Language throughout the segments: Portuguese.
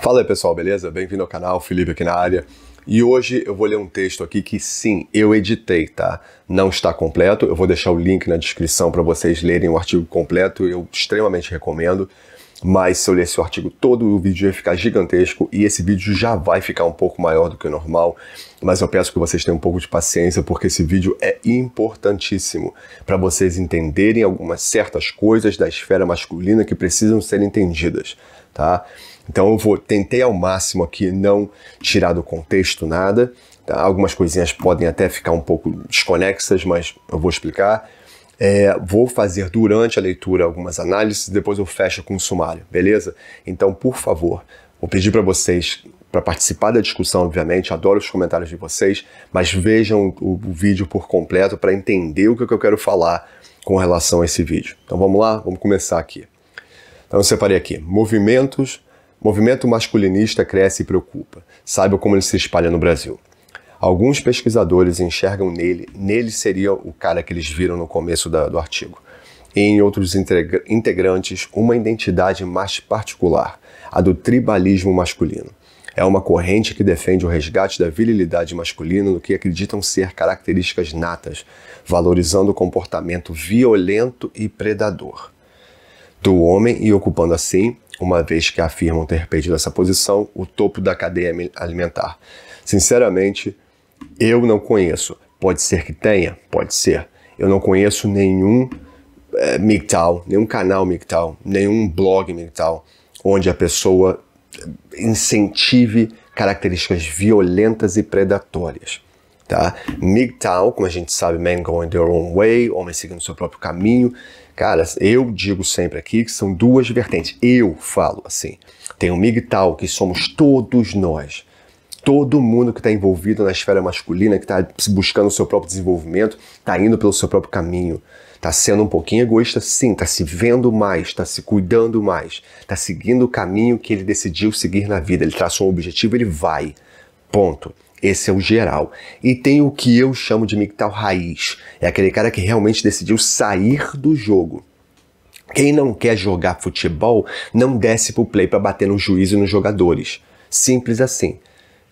Fala aí pessoal, beleza? Bem-vindo ao canal, Felipe aqui na área. E hoje eu vou ler um texto aqui que sim, eu editei, tá? Não está completo, eu vou deixar o link na descrição para vocês lerem o artigo completo, eu extremamente recomendo. Mas se eu ler esse artigo todo, o vídeo ia ficar gigantesco e esse vídeo já vai ficar um pouco maior do que o normal. Mas eu peço que vocês tenham um pouco de paciência, porque esse vídeo é importantíssimo para vocês entenderem algumas certas coisas da esfera masculina que precisam ser entendidas, tá? Então eu vou tentei ao máximo aqui não tirar do contexto nada. Tá? Algumas coisinhas podem até ficar um pouco desconexas, mas eu vou explicar. É, vou fazer durante a leitura algumas análises, depois eu fecho com um sumário, beleza? Então, por favor, vou pedir para vocês para participar da discussão, obviamente, adoro os comentários de vocês, mas vejam o, o vídeo por completo para entender o que, que eu quero falar com relação a esse vídeo. Então vamos lá, vamos começar aqui. Então eu separei aqui, movimentos, movimento masculinista cresce e preocupa. Saiba como ele se espalha no Brasil. Alguns pesquisadores enxergam nele, nele seria o cara que eles viram no começo da, do artigo, e em outros integrantes uma identidade mais particular, a do tribalismo masculino. É uma corrente que defende o resgate da virilidade masculina no que acreditam ser características natas, valorizando o comportamento violento e predador do homem e ocupando assim, uma vez que afirmam ter perdido essa posição, o topo da cadeia alimentar. Sinceramente, eu não conheço. Pode ser que tenha, pode ser. Eu não conheço nenhum é, MGTOW, nenhum canal MGTOW, nenhum blog MGTOW, onde a pessoa incentive características violentas e predatórias. Tá? MGTOW, como a gente sabe, men going their own way, homem seguindo seu próprio caminho. Cara, eu digo sempre aqui que são duas vertentes. Eu falo assim. Tem o MGTOW, que somos todos nós todo mundo que está envolvido na esfera masculina, que está buscando o seu próprio desenvolvimento, está indo pelo seu próprio caminho. Está sendo um pouquinho egoísta, sim, está se vendo mais, está se cuidando mais, está seguindo o caminho que ele decidiu seguir na vida. Ele traçou um objetivo, ele vai. Ponto. Esse é o geral. E tem o que eu chamo de mictal raiz. É aquele cara que realmente decidiu sair do jogo. Quem não quer jogar futebol não desce pro play para bater no juiz e nos jogadores. Simples assim.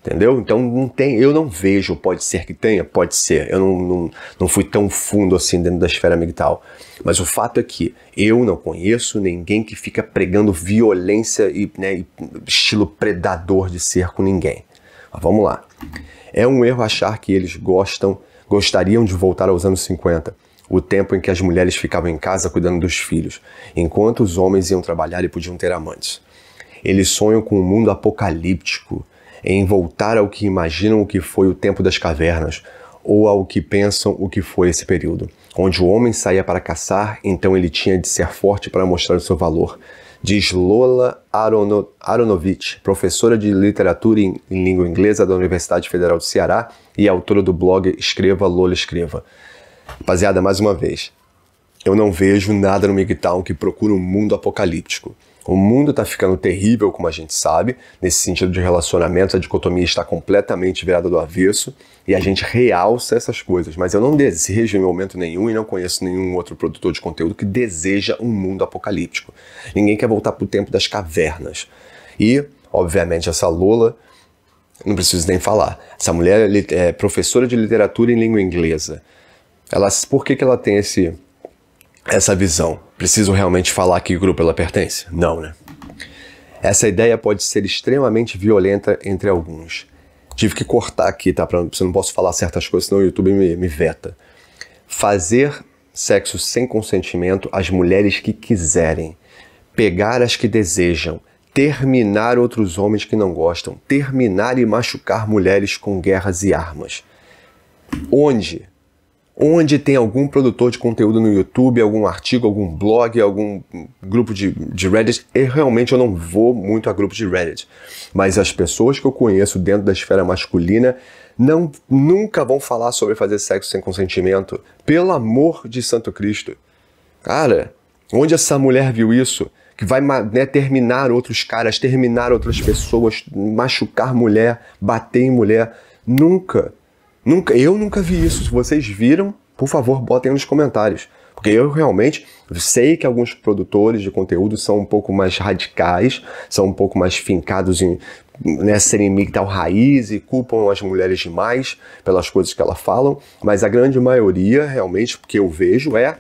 Entendeu? Então não tem, eu não vejo, pode ser que tenha, pode ser. Eu não, não, não fui tão fundo assim dentro da esfera amigital. Mas o fato é que eu não conheço ninguém que fica pregando violência e, né, estilo predador de ser com ninguém. Mas vamos lá. É um erro achar que eles gostam, gostariam de voltar aos anos 50, o tempo em que as mulheres ficavam em casa cuidando dos filhos, enquanto os homens iam trabalhar e podiam ter amantes. Eles sonham com um mundo apocalíptico em voltar ao que imaginam o que foi o tempo das cavernas, ou ao que pensam o que foi esse período, onde o homem saía para caçar, então ele tinha de ser forte para mostrar o seu valor. Diz Lola Arono, Aronovich, professora de literatura em, em língua inglesa da Universidade Federal do Ceará e autora do blog Escreva Lola Escreva. Rapaziada, mais uma vez, eu não vejo nada no MGTOW que procura um mundo apocalíptico. O mundo está ficando terrível, como a gente sabe, nesse sentido de relacionamentos, a dicotomia está completamente virada do avesso e a gente realça essas coisas. Mas eu não desejo em momento nenhum e não conheço nenhum outro produtor de conteúdo que deseja um mundo apocalíptico. Ninguém quer voltar para o tempo das cavernas. E, obviamente, essa Lola, não preciso nem falar, essa mulher é, é professora de literatura em língua inglesa. Ela, por que, que ela tem esse essa visão. Preciso realmente falar a que grupo ela pertence? Não, né? Essa ideia pode ser extremamente violenta entre alguns. Tive que cortar aqui, tá? Pra, eu não posso falar certas coisas, senão o YouTube me, me veta. Fazer sexo sem consentimento às mulheres que quiserem. Pegar as que desejam. Terminar outros homens que não gostam. Terminar e machucar mulheres com guerras e armas. Onde onde tem algum produtor de conteúdo no YouTube, algum artigo, algum blog, algum grupo de, de Reddit. E realmente eu não vou muito a grupo de Reddit, mas as pessoas que eu conheço dentro da esfera masculina não nunca vão falar sobre fazer sexo sem consentimento. Pelo amor de Santo Cristo. Cara, onde essa mulher viu isso? Que vai né, terminar outros caras, terminar outras pessoas, machucar mulher, bater em mulher. Nunca. Nunca, eu nunca vi isso. Se vocês viram, por favor, botem nos comentários. Porque eu realmente sei que alguns produtores de conteúdo são um pouco mais radicais, são um pouco mais fincados em nessa né, tal raiz e culpam as mulheres demais pelas coisas que elas falam, mas a grande maioria, realmente, que eu vejo é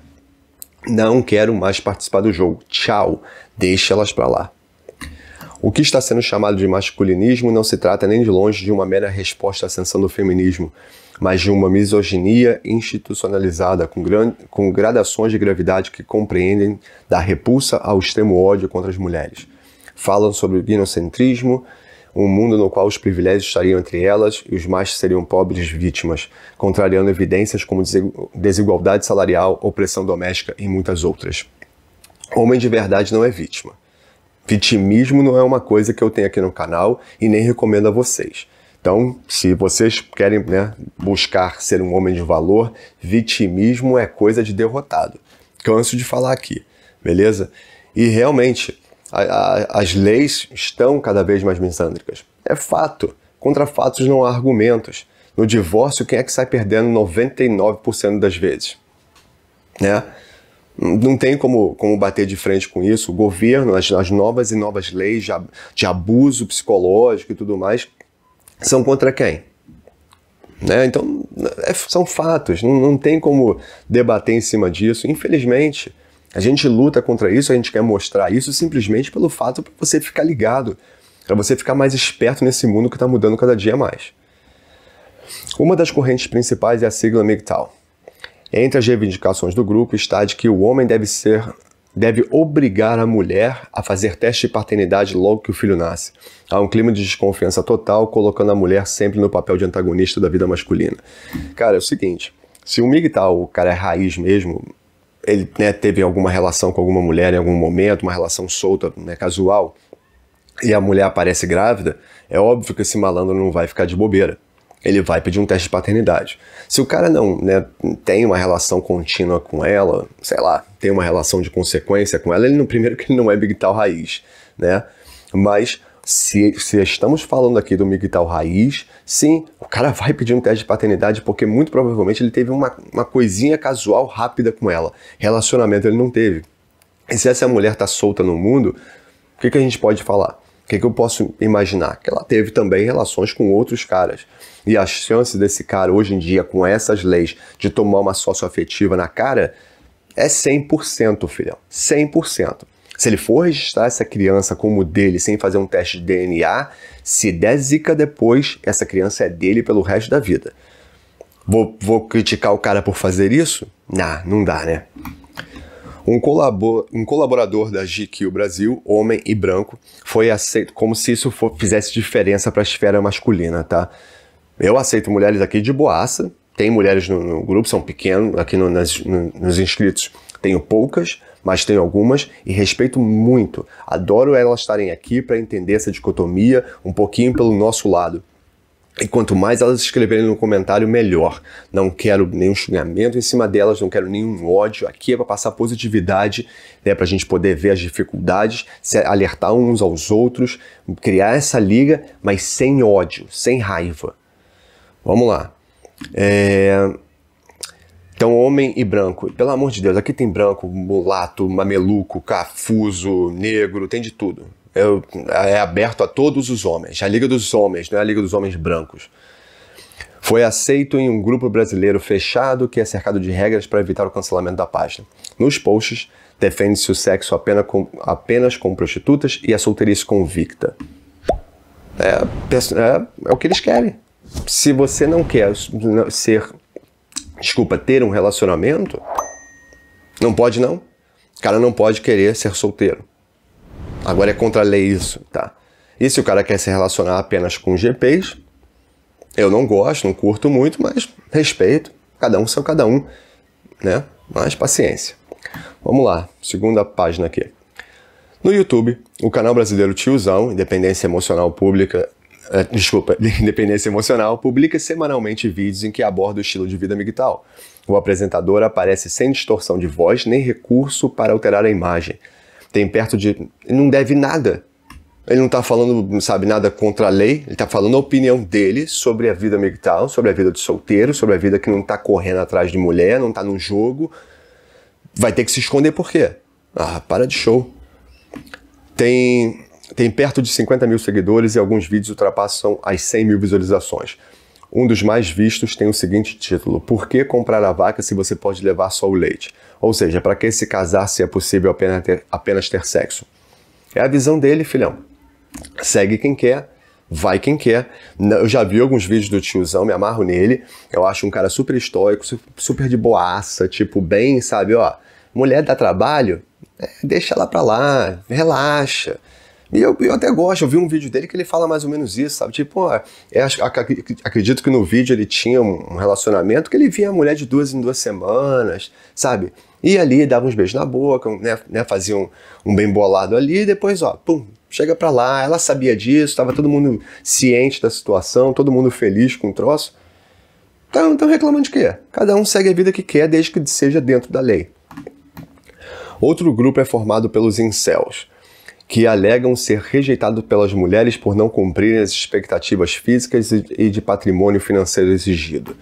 não quero mais participar do jogo. Tchau, deixa elas para lá. O que está sendo chamado de masculinismo não se trata nem de longe de uma mera resposta à ascensão do feminismo, mas de uma misoginia institucionalizada com, com gradações de gravidade que compreendem da repulsa ao extremo ódio contra as mulheres. Falam sobre o ginocentrismo, um mundo no qual os privilégios estariam entre elas e os mais seriam pobres vítimas, contrariando evidências como desigualdade salarial, opressão doméstica e muitas outras. Homem de verdade não é vítima. Vitimismo não é uma coisa que eu tenho aqui no canal e nem recomendo a vocês. Então, se vocês querem né, buscar ser um homem de valor, vitimismo é coisa de derrotado. Canso de falar aqui, beleza? E realmente, a, a, as leis estão cada vez mais misândricas. É fato. Contra fatos não há argumentos. No divórcio, quem é que sai perdendo 99% das vezes? Né? não tem como, como bater de frente com isso. O governo, as, as novas e novas leis de, de abuso psicológico e tudo mais, são contra quem? Né? Então, é, são fatos, não, não, tem como debater em cima disso. Infelizmente, a gente luta contra isso, a gente quer mostrar isso simplesmente pelo fato para você ficar ligado, para você ficar mais esperto nesse mundo que está mudando cada dia mais. Uma das correntes principais é a sigla MGTOW. Entre as reivindicações do grupo está de que o homem deve ser deve obrigar a mulher a fazer teste de paternidade logo que o filho nasce. Há um clima de desconfiança total, colocando a mulher sempre no papel de antagonista da vida masculina. Cara, é o seguinte, se o Miguel, tá, o cara é raiz mesmo, ele né, teve alguma relação com alguma mulher em algum momento, uma relação solta, né, casual, e a mulher aparece grávida, é óbvio que esse malandro não vai ficar de bobeira ele vai pedir um teste de paternidade. Se o cara não né, tem uma relação contínua com ela, sei lá, tem uma relação de consequência com ela, ele no primeiro que ele não é migital raiz, né? Mas se, se, estamos falando aqui do migital raiz, sim, o cara vai pedir um teste de paternidade porque muito provavelmente ele teve uma, uma coisinha casual rápida com ela. Relacionamento ele não teve. E se essa mulher tá solta no mundo, o que, que a gente pode falar? que, que eu posso imaginar? Que ela teve também relações com outros caras. E a chance desse cara, hoje em dia, com essas leis, de tomar uma sócio-afetiva na cara é 100%, filhão. 100%. Se ele for registrar essa criança como dele sem fazer um teste de DNA, se der zica depois, essa criança é dele pelo resto da vida. Vou, vou criticar o cara por fazer isso? Nah, não dá, né? Um, colabor, um colaborador da GQ Brasil, homem e branco, foi aceito como se isso for, fizesse diferença para a esfera masculina, tá? Eu aceito mulheres aqui de boaça, tem mulheres no, no grupo, são pequenos, aqui no, nas, no, nos inscritos tenho poucas, mas tenho algumas e respeito muito. Adoro elas estarem aqui para entender essa dicotomia um pouquinho pelo nosso lado. E quanto mais elas escreverem no comentário, melhor. Não quero nenhum xingamento em cima delas, não quero nenhum ódio. Aqui é para passar positividade, né, para a gente poder ver as dificuldades, se alertar uns aos outros, criar essa liga, mas sem ódio, sem raiva. Vamos lá. É... Então, homem e branco. Pelo amor de Deus, aqui tem branco, mulato, mameluco, cafuso, negro, tem de tudo é aberto a todos os homens. A Liga dos Homens, não é a Liga dos Homens Brancos. Foi aceito em um grupo brasileiro fechado que é cercado de regras para evitar o cancelamento da página. Nos posts, defende-se o sexo apenas com, apenas com prostitutas e a solteirice convicta. É, é, é o que eles querem. Se você não quer ser. Desculpa, ter um relacionamento, não pode não. O cara não pode querer ser solteiro. Agora é contra a lei isso, tá? E se o cara quer se relacionar apenas com GPs, eu não gosto, não curto muito, mas respeito, cada um seu cada um, né? Mas paciência. Vamos lá, segunda página aqui. No YouTube, o canal brasileiro Tiozão, Independência Emocional Pública, eh, desculpa, Independência Emocional, publica semanalmente vídeos em que aborda o estilo de vida migtal. O apresentador aparece sem distorção de voz nem recurso para alterar a imagem tem perto de. Ele não deve nada. Ele não está falando, sabe, nada contra a lei, ele está falando a opinião dele sobre a vida migtal, sobre a vida de solteiro, sobre a vida que não está correndo atrás de mulher, não está no jogo. Vai ter que se esconder por quê? Ah, para de show. Tem, tem perto de 50 mil seguidores e alguns vídeos ultrapassam as 100 mil visualizações. Um dos mais vistos tem o seguinte título: Por que comprar a vaca se você pode levar só o leite? Ou seja, para que se casar se é possível apenas ter, apenas ter sexo? É a visão dele, filhão. Segue quem quer, vai quem quer. Eu já vi alguns vídeos do tiozão, me amarro nele. Eu acho um cara super estoico, super de boaça, tipo, bem, sabe, ó. Mulher dá trabalho? É, deixa ela pra lá, relaxa. E eu, eu até gosto, eu vi um vídeo dele que ele fala mais ou menos isso, sabe? Tipo, ó, é, acredito que no vídeo ele tinha um relacionamento que ele via a mulher de duas em duas semanas, sabe? E ali dava uns beijos na boca, né, né fazia um, um bem bolado ali, e depois, ó, pum, chega pra lá. Ela sabia disso, tava todo mundo ciente da situação, todo mundo feliz com o troço. Então, então reclamando de quê? Cada um segue a vida que quer, desde que seja dentro da lei. Outro grupo é formado pelos incels que alegam ser rejeitados pelas mulheres por não cumprirem as expectativas físicas e de patrimônio financeiro exigido.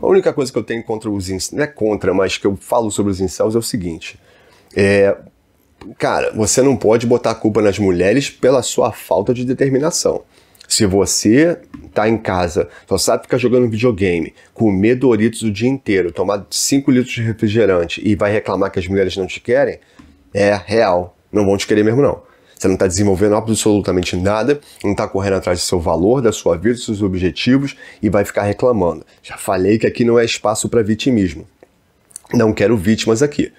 A única coisa que eu tenho contra os incels, não é contra, mas que eu falo sobre os incels é o seguinte: é, cara, você não pode botar a culpa nas mulheres pela sua falta de determinação. Se você tá em casa, só sabe ficar jogando videogame, comer Doritos o dia inteiro, tomar 5 litros de refrigerante e vai reclamar que as mulheres não te querem, é real. Não vão te querer mesmo, não. Você não está desenvolvendo absolutamente nada, não está correndo atrás do seu valor, da sua vida, dos seus objetivos e vai ficar reclamando. Já falei que aqui não é espaço para vitimismo. Não quero vítimas aqui,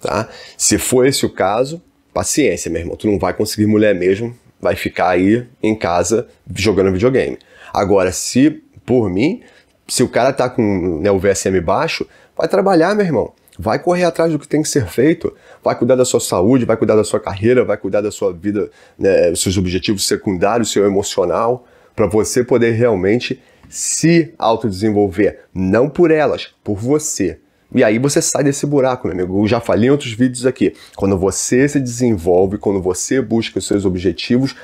tá? Se for esse o caso, paciência, meu irmão. Tu não vai conseguir mulher mesmo, vai ficar aí em casa jogando videogame. Agora, se por mim, se o cara tá com né, o VSM baixo, vai trabalhar, meu irmão vai correr atrás do que tem que ser feito, vai cuidar da sua saúde, vai cuidar da sua carreira, vai cuidar da sua vida, né, seus objetivos secundários, seu emocional, para você poder realmente se autodesenvolver, não por elas, por você. E aí você sai desse buraco, meu amigo. Eu já falei em outros vídeos aqui. Quando você se desenvolve, quando você busca os seus objetivos,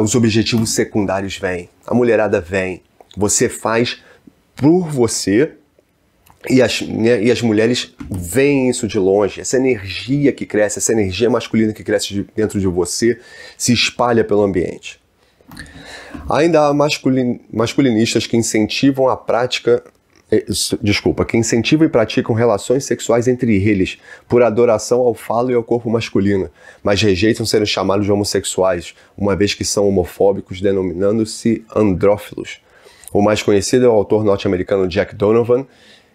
os objetivos secundários vêm, a mulherada vem. Você faz por você e as, né, e as mulheres veem isso de longe, essa energia que cresce, essa energia masculina que cresce de, dentro de você se espalha pelo ambiente. Ainda há masculin, masculinistas que incentivam a prática, eh, desculpa, que incentivam e praticam relações sexuais entre eles por adoração ao falo e ao corpo masculino, mas rejeitam serem chamados de homossexuais, uma vez que são homofóbicos, denominando-se andrófilos. O mais conhecido é o autor norte-americano Jack Donovan,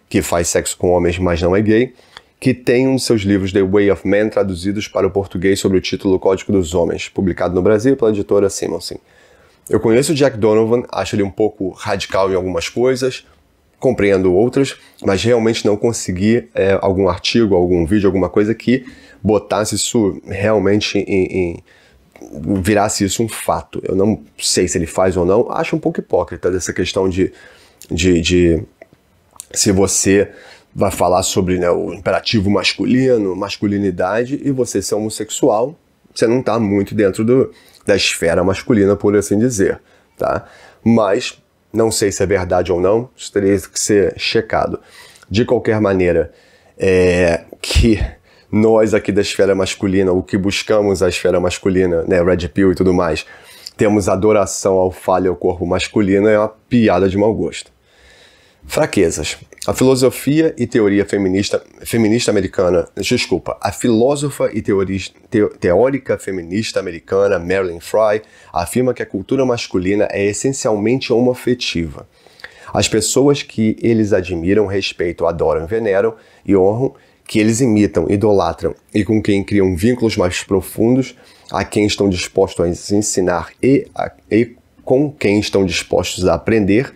que faz sexo com homens, mas não é gay, que tem um de seus livros The Way of Men traduzidos para o português sobre o título Código dos Homens, publicado no Brasil pela editora Simonsen. Eu conheço o Jack Donovan, acho ele um pouco radical em algumas coisas, compreendo outras, mas realmente não consegui é, algum artigo, algum vídeo, alguma coisa que botasse isso realmente em, em virasse isso um fato. Eu não sei se ele faz ou não. Acho um pouco hipócrita dessa questão de, de, de se você vai falar sobre né, o imperativo masculino, masculinidade, e você ser homossexual, você não está muito dentro do, da esfera masculina, por assim dizer, tá? Mas não sei se é verdade ou não, isso teria que ser checado. De qualquer maneira, é, que nós aqui da esfera masculina, o que buscamos a esfera masculina, né, Red Pill e tudo mais, temos adoração ao falha ao corpo masculino, é uma piada de mau gosto. Fraquezas. A filosofia e teoria feminista, feminista americana, desculpa, a filósofa e teori, te, teórica feminista americana Marilyn Fry afirma que a cultura masculina é essencialmente homoafetiva. As pessoas que eles admiram, respeitam, adoram, veneram e honram, que eles imitam, idolatram e com quem criam vínculos mais profundos, a quem estão dispostos a ensinar e, a, e com quem estão dispostos a aprender,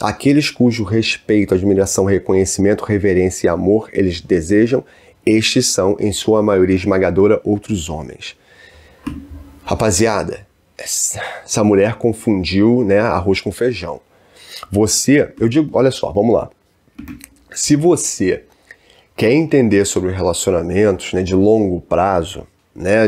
Aqueles cujo respeito, admiração, reconhecimento, reverência e amor eles desejam, estes são, em sua maioria esmagadora, outros homens. Rapaziada, essa mulher confundiu né, arroz com feijão. Você, eu digo, olha só, vamos lá. Se você quer entender sobre relacionamentos né, de longo prazo, né,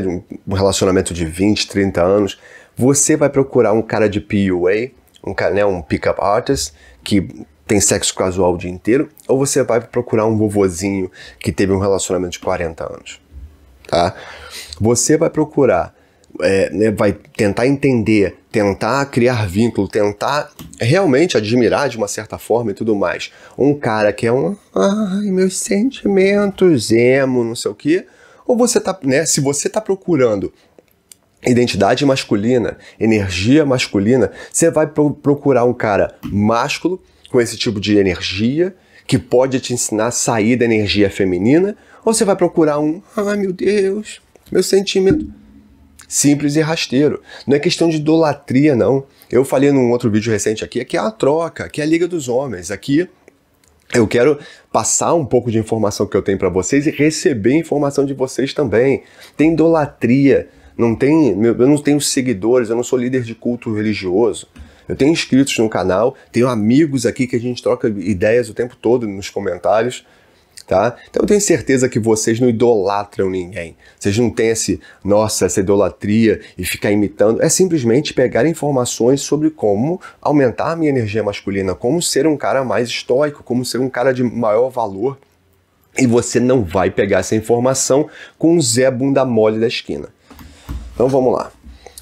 um relacionamento de 20, 30 anos, você vai procurar um cara de PUA um, né, um pickup artist que tem sexo casual o dia inteiro, ou você vai procurar um vovozinho que teve um relacionamento de 40 anos, tá? Você vai procurar, é, né, vai tentar entender, tentar criar vínculo, tentar realmente admirar de uma certa forma e tudo mais. Um cara que é um, ai, meus sentimentos, emo, não sei o quê. Ou você tá, né, se você tá procurando identidade masculina, energia masculina, você vai pro procurar um cara másculo, com esse tipo de energia, que pode te ensinar a sair da energia feminina, ou você vai procurar um, ai ah, meu Deus, meu sentimento. Simples e rasteiro. Não é questão de idolatria, não. Eu falei num outro vídeo recente aqui, aqui é a troca, aqui é a Liga dos Homens, aqui eu quero passar um pouco de informação que eu tenho para vocês e receber informação de vocês também. Tem idolatria não tem, eu não tenho seguidores, eu não sou líder de culto religioso. Eu tenho inscritos no canal, tenho amigos aqui que a gente troca ideias o tempo todo nos comentários, tá? Então eu tenho certeza que vocês não idolatram ninguém. Vocês não têm esse, nossa, essa idolatria e ficar imitando. É simplesmente pegar informações sobre como aumentar a minha energia masculina, como ser um cara mais estoico, como ser um cara de maior valor. E você não vai pegar essa informação com o Zé bunda mole da esquina. Então vamos lá.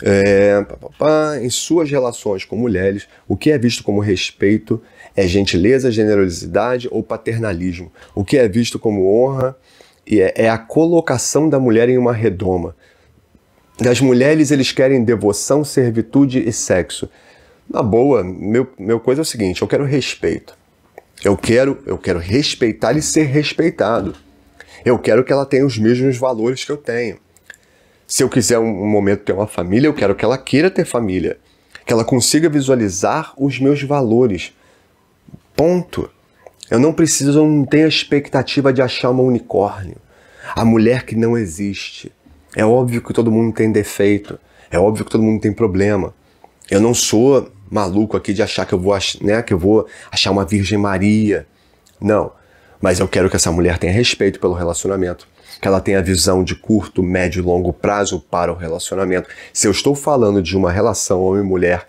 É, pá, pá, pá. Em suas relações com mulheres, o que é visto como respeito é gentileza, generosidade ou paternalismo. O que é visto como honra é, é a colocação da mulher em uma redoma. Das mulheres eles querem devoção, servitude e sexo. Na boa, meu, meu coisa é o seguinte: eu quero respeito. Eu quero, eu quero respeitar e ser respeitado. Eu quero que ela tenha os mesmos valores que eu tenho. Se eu quiser um momento ter uma família, eu quero que ela queira ter família, que ela consiga visualizar os meus valores. Ponto. Eu não preciso, eu não tenho a expectativa de achar uma unicórnio. A mulher que não existe. É óbvio que todo mundo tem defeito. É óbvio que todo mundo tem problema. Eu não sou maluco aqui de achar que eu vou, né, que eu vou achar uma Virgem Maria. Não. Mas eu quero que essa mulher tenha respeito pelo relacionamento que ela tenha visão de curto, médio e longo prazo para o relacionamento. Se eu estou falando de uma relação homem-mulher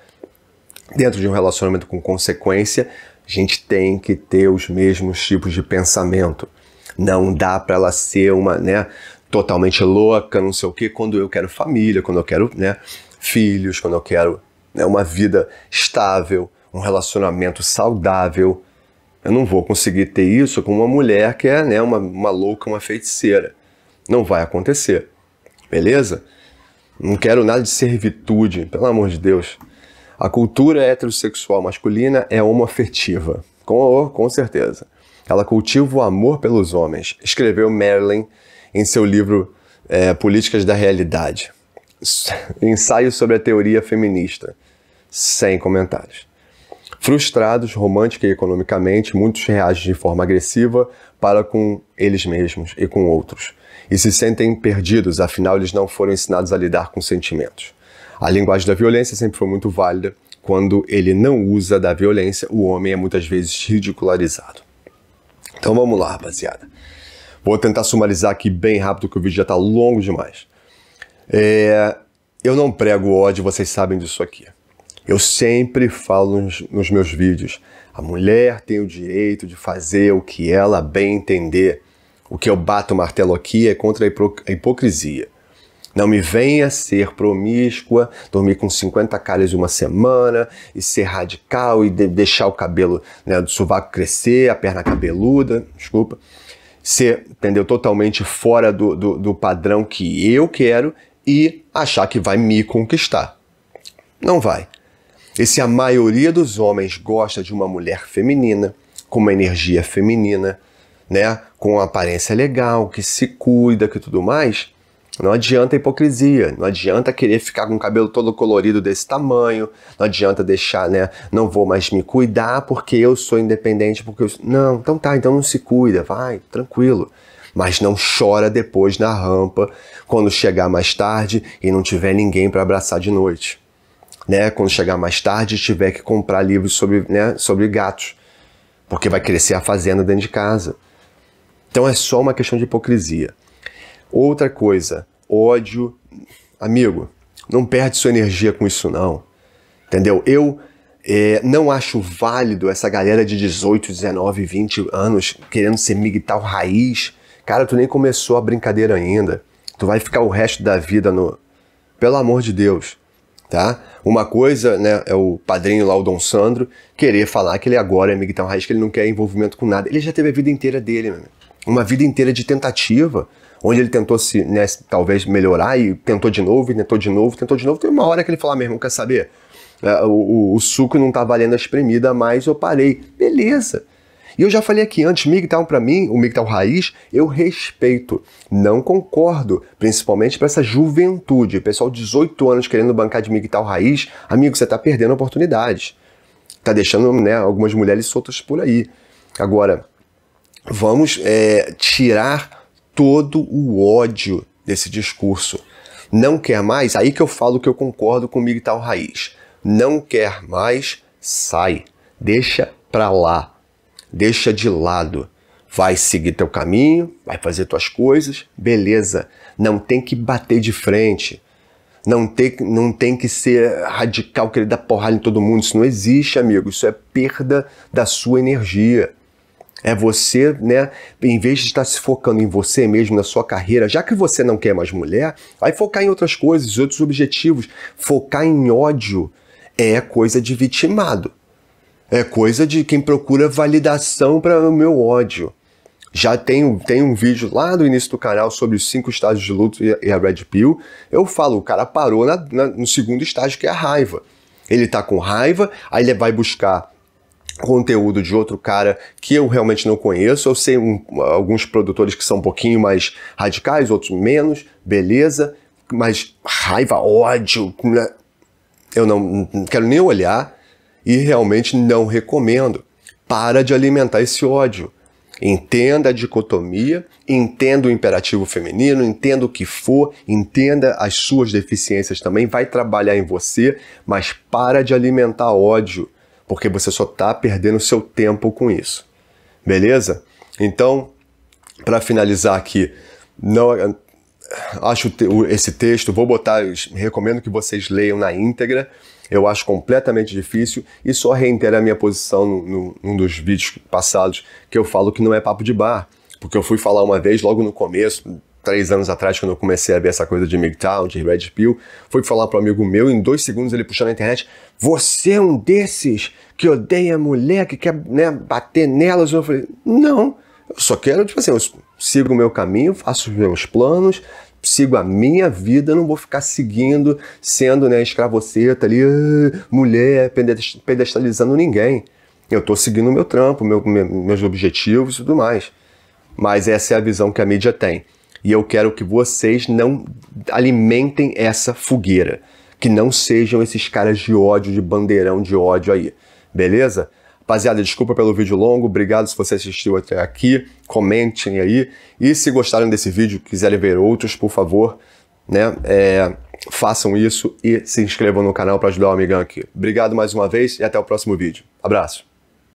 dentro de um relacionamento com consequência, a gente tem que ter os mesmos tipos de pensamento. Não dá para ela ser uma, né, totalmente louca, não sei o quê, quando eu quero família, quando eu quero, né, filhos, quando eu quero né, uma vida estável, um relacionamento saudável, eu não vou conseguir ter isso com uma mulher que é né, uma, uma louca, uma feiticeira. Não vai acontecer. Beleza? Não quero nada de servitude, pelo amor de Deus. A cultura heterossexual masculina é homoafetiva, com, com certeza. Ela cultiva o amor pelos homens, escreveu Marilyn em seu livro é, Políticas da Realidade. Ensaio sobre a teoria feminista. Sem comentários frustrados romântica e economicamente, muitos reagem de forma agressiva para com eles mesmos e com outros, e se sentem perdidos, afinal eles não foram ensinados a lidar com sentimentos. A linguagem da violência sempre foi muito válida, quando ele não usa da violência, o homem é muitas vezes ridicularizado. Então vamos lá, rapaziada. Vou tentar sumarizar aqui bem rápido, que o vídeo já está longo demais. É, eu não prego ódio, vocês sabem disso aqui. Eu sempre falo nos, nos meus vídeos: a mulher tem o direito de fazer o que ela bem entender. O que eu bato o martelo aqui é contra a hipocrisia. Não me venha ser promíscua, dormir com 50 calhas uma semana e ser radical e de deixar o cabelo né, do sovaco crescer, a perna cabeluda, desculpa. Ser, entendeu, totalmente fora do, do, do padrão que eu quero e achar que vai me conquistar. Não vai. E se a maioria dos homens gosta de uma mulher feminina, com uma energia feminina, né, com uma aparência legal, que se cuida, que tudo mais, não adianta hipocrisia, não adianta querer ficar com o cabelo todo colorido desse tamanho, não adianta deixar, né? Não vou mais me cuidar porque eu sou independente, porque eu... Não, então tá, então não se cuida, vai, tranquilo. Mas não chora depois na rampa, quando chegar mais tarde e não tiver ninguém para abraçar de noite né? Quando chegar mais tarde, tiver que comprar livros sobre, né, sobre gatos, porque vai crescer a fazenda dentro de casa. Então é só uma questão de hipocrisia. Outra coisa, ódio. Amigo, não perde sua energia com isso, não. Entendeu? Eu é, não acho válido essa galera de 18, 19, 20 anos querendo ser migital raiz. Cara, tu nem começou a brincadeira ainda. Tu vai ficar o resto da vida no. Pelo amor de Deus tá? Uma coisa, né, é o padrinho lá, o Dom Sandro, querer falar que ele agora é Miguel então, Raiz, que ele não quer envolvimento com nada. Ele já teve a vida inteira dele, meu uma vida inteira de tentativa, onde ele tentou se, né, talvez melhorar e tentou de novo, tentou de novo, tentou de novo. Tem uma hora que ele falou mesmo ah, meu irmão, quer saber? É, o, o, o suco não tá valendo a espremida, mas eu parei. Beleza. E eu já falei aqui antes, MGTOW tá para mim, o MGTOW tá raiz, eu respeito, não concordo, principalmente para essa juventude, pessoal 18 anos querendo bancar de MGTOW raiz, amigo, você está perdendo oportunidades. Tá deixando né, algumas mulheres soltas por aí. Agora, vamos é, tirar todo o ódio desse discurso. Não quer mais? Aí que eu falo que eu concordo com o MGTOW raiz. Não quer mais? Sai. Deixa pra lá deixa de lado. Vai seguir teu caminho, vai fazer tuas coisas, beleza. Não tem que bater de frente. Não tem, não tem que ser radical, querer dar porrada em todo mundo. Isso não existe, amigo. Isso é perda da sua energia. É você, né? Em vez de estar se focando em você mesmo, na sua carreira, já que você não quer mais mulher, vai focar em outras coisas, outros objetivos. Focar em ódio é coisa de vitimado. É coisa de quem procura validação para o meu ódio. Já tem, tem um vídeo lá do início do canal sobre os cinco estágios de luto e a Red Pill. Eu falo, o cara parou na, na, no segundo estágio, que é a raiva. Ele tá com raiva, aí ele vai buscar conteúdo de outro cara que eu realmente não conheço. Eu sei um, alguns produtores que são um pouquinho mais radicais, outros menos, beleza, mas raiva, ódio, né? eu não, não quero nem olhar e realmente não recomendo. Para de alimentar esse ódio. Entenda a dicotomia, entenda o imperativo feminino, entenda o que for, entenda as suas deficiências também, vai trabalhar em você, mas para de alimentar ódio, porque você só está perdendo seu tempo com isso. Beleza? Então, para finalizar aqui, não acho esse texto, vou botar, recomendo que vocês leiam na íntegra eu acho completamente difícil e só reitero a minha posição no, no, num dos vídeos passados que eu falo que não é papo de bar, porque eu fui falar uma vez logo no começo, três anos atrás, quando eu comecei a ver essa coisa de MGTOWN, de Red Pill, fui falar para um amigo meu, em dois segundos ele puxou na internet, você é um desses que odeia mulher, que quer né, bater nelas? Eu falei, não, eu só quero, tipo assim, eu sigo o meu caminho, faço os meus planos, sigo a minha vida, não vou ficar seguindo, sendo né, escravoceta ali, ah, mulher, pedestalizando ninguém. Eu estou seguindo o meu trampo, meu, meus objetivos e tudo mais. Mas essa é a visão que a mídia tem. E eu quero que vocês não alimentem essa fogueira. Que não sejam esses caras de ódio, de bandeirão de ódio aí. Beleza? Rapaziada, desculpa pelo vídeo longo, obrigado se você assistiu até aqui, comentem aí. E se gostaram desse vídeo, quiserem ver outros, por favor, né, é, façam isso e se inscrevam no canal para ajudar o amigão aqui. Obrigado mais uma vez e até o próximo vídeo. Abraço!